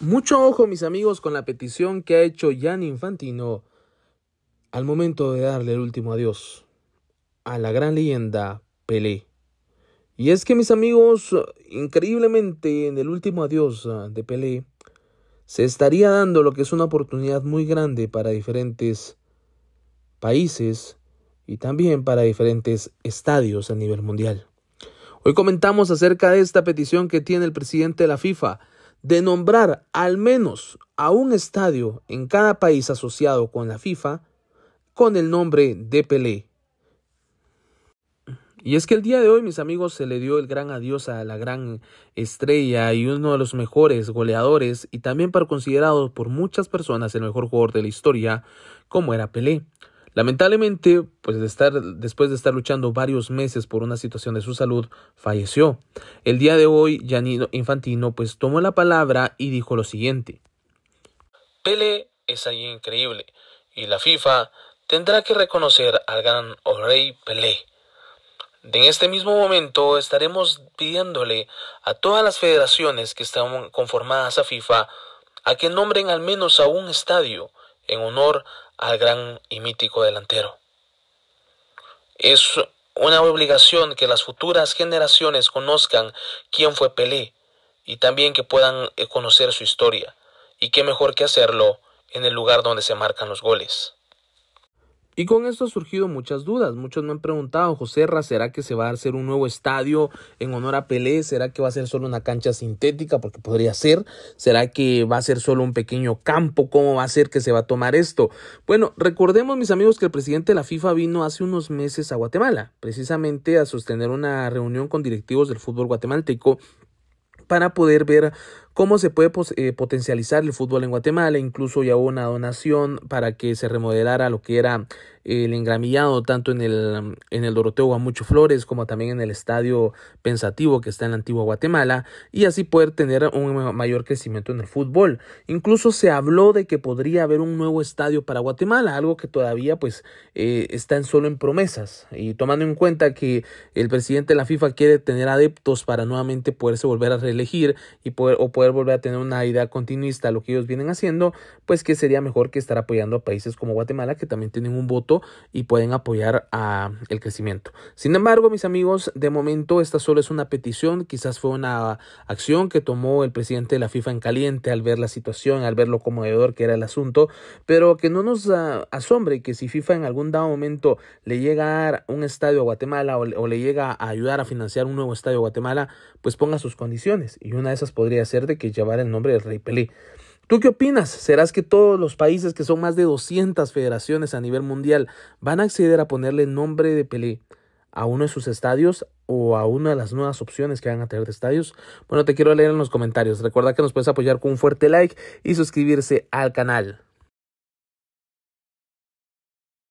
Mucho ojo, mis amigos, con la petición que ha hecho Jan Infantino al momento de darle el último adiós a la gran leyenda Pelé. Y es que, mis amigos, increíblemente en el último adiós ah, de Pelé se estaría dando lo que es una oportunidad muy grande para diferentes países y también para diferentes estadios a nivel mundial. Hoy comentamos acerca de esta petición que tiene el presidente de la FIFA de nombrar al menos a un estadio en cada país asociado con la FIFA con el nombre de Pelé. Y es que el día de hoy, mis amigos, se le dio el gran adiós a la gran estrella y uno de los mejores goleadores y también para considerado por muchas personas el mejor jugador de la historia, como era Pelé. Lamentablemente, pues de estar, después de estar luchando varios meses por una situación de su salud, falleció. El día de hoy, Janino Infantino pues tomó la palabra y dijo lo siguiente. Pelé es alguien increíble y la FIFA tendrá que reconocer al gran Rey Pelé. En este mismo momento estaremos pidiéndole a todas las federaciones que están conformadas a FIFA a que nombren al menos a un estadio en honor al gran y mítico delantero. Es una obligación que las futuras generaciones conozcan quién fue Pelé y también que puedan eh, conocer su historia, y qué mejor que hacerlo en el lugar donde se marcan los goles. Y con esto han surgido muchas dudas. Muchos me han preguntado, José Ra, ¿será que se va a hacer un nuevo estadio en honor a Pelé? ¿Será que va a ser solo una cancha sintética? Porque podría ser. ¿Será que va a ser solo un pequeño campo? ¿Cómo va a ser que se va a tomar esto? Bueno, recordemos, mis amigos, que el presidente de la FIFA vino hace unos meses a Guatemala, precisamente a sostener una reunión con directivos del fútbol guatemalteco para poder ver cómo se puede eh, potencializar el fútbol en Guatemala. Incluso ya hubo una donación para que se remodelara lo que era el engramillado, tanto en el, en el Doroteo Guamucho Flores como también en el Estadio Pensativo que está en la antigua Guatemala, y así poder tener un mayor crecimiento en el fútbol. Incluso se habló de que podría haber un nuevo estadio para Guatemala, algo que todavía pues eh, está en solo en promesas, y tomando en cuenta que el presidente de la FIFA quiere tener adeptos para nuevamente poderse volver a reelegir y poder, o poder volver a tener una idea continuista a lo que ellos vienen haciendo, pues que sería mejor que estar apoyando a países como Guatemala, que también tienen un voto y pueden apoyar a el crecimiento. Sin embargo, mis amigos, de momento esta solo es una petición, quizás fue una acción que tomó el presidente de la FIFA en caliente al ver la situación, al ver lo conmovedor que era el asunto, pero que no nos ah, asombre que si FIFA en algún dado momento le llega a un estadio a Guatemala o, o le llega a ayudar a financiar un nuevo estadio a Guatemala, pues ponga sus condiciones y una de esas podría ser de que llevar el nombre del Rey Pelé. ¿Tú qué opinas? ¿Serás que todos los países que son más de 200 federaciones a nivel mundial van a acceder a ponerle nombre de Pelé a uno de sus estadios o a una de las nuevas opciones que van a tener de estadios? Bueno, te quiero leer en los comentarios. Recuerda que nos puedes apoyar con un fuerte like y suscribirse al canal.